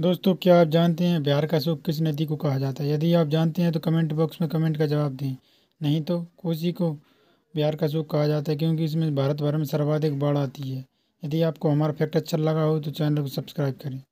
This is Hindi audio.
दोस्तों क्या आप जानते हैं बिहार का सुख किस नदी को कहा जाता है यदि आप जानते हैं तो कमेंट बॉक्स में कमेंट का जवाब दें नहीं तो कोसी को बिहार का सुख कहा जाता है क्योंकि इसमें भारत भर में सर्वाधिक बाढ़ आती है यदि आपको हमारा फैक्ट अच्छा लगा हो तो चैनल को सब्सक्राइब करें